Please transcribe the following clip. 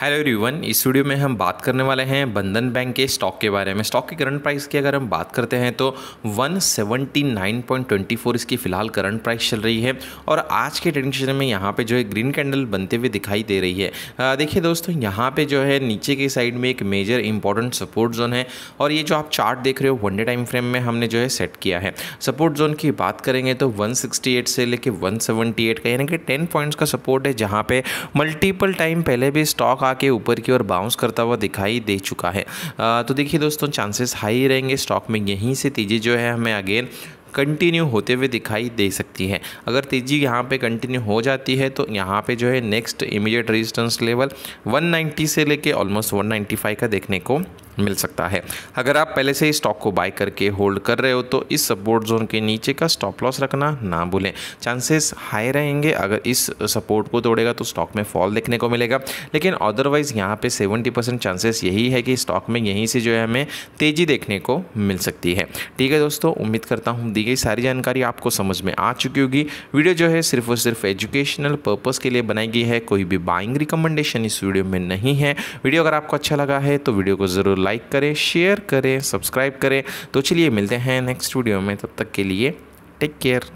hello everyone इस video में हम बात करने वाले हैं बंधन बैंक के स्टॉक के बारे में स्टॉक की करंट प्राइस की अगर हम बात करते हैं तो 179.24 इसकी फिलहाल करंट प्राइस चल रही है और आज के ट्रेडिंग सेशन में यहाँ पे जो है ग्रीन कैंडल बनते हुए दिखाई दे रही है देखिए दोस्तों यहाँ पे जो है नीचे के साइड में एक मेजर इंपॉर्टेंट सपोर्ट जोन है और ये जो आप चार्ट देख रहे हो वनडे टाइम फ्रेम में हमने जो है सेट किया है सपोर्ट जोन की बात करेंगे तो वन से लेके वन का यानी कि टेन पॉइंट्स का सपोर्ट है जहाँ पे मल्टीपल टाइम पहले भी स्टॉक खा के ऊपर की ओर बाउंस करता हुआ दिखाई दे चुका है तो देखिए दोस्तों चांसेस हाई रहेंगे स्टॉक में यहीं से तेज़ी जो है हमें अगेन कंटिन्यू होते हुए दिखाई दे सकती है अगर तेज़ी यहाँ पे कंटिन्यू हो जाती है तो यहाँ पे जो है नेक्स्ट इमीडिएट रेजिस्टेंस लेवल 190 से लेके ऑलमोस्ट 195 का देखने को मिल सकता है अगर आप पहले से ही स्टॉक को बाय करके होल्ड कर रहे हो तो इस सपोर्ट जोन के नीचे का स्टॉप लॉस रखना ना भूलें चांसेस हाई रहेंगे अगर इस सपोर्ट को तोड़ेगा तो स्टॉक में फॉल देखने को मिलेगा लेकिन अदरवाइज़ यहाँ पे 70 परसेंट चांसेस यही है कि स्टॉक में यहीं से जो है हमें तेज़ी देखने को मिल सकती है ठीक है दोस्तों उम्मीद करता हूँ दी गई सारी जानकारी आपको समझ में आ चुकी होगी वीडियो जो है सिर्फ और सिर्फ एजुकेशनल पर्पज़ के लिए बनाई गई है कोई भी बाइंग रिकमेंडेशन इस वीडियो में नहीं है वीडियो अगर आपको अच्छा लगा है तो वीडियो को ज़रूर लाइक करें शेयर करें सब्सक्राइब करें तो चलिए मिलते हैं नेक्स्ट वीडियो में तब तक के लिए टेक केयर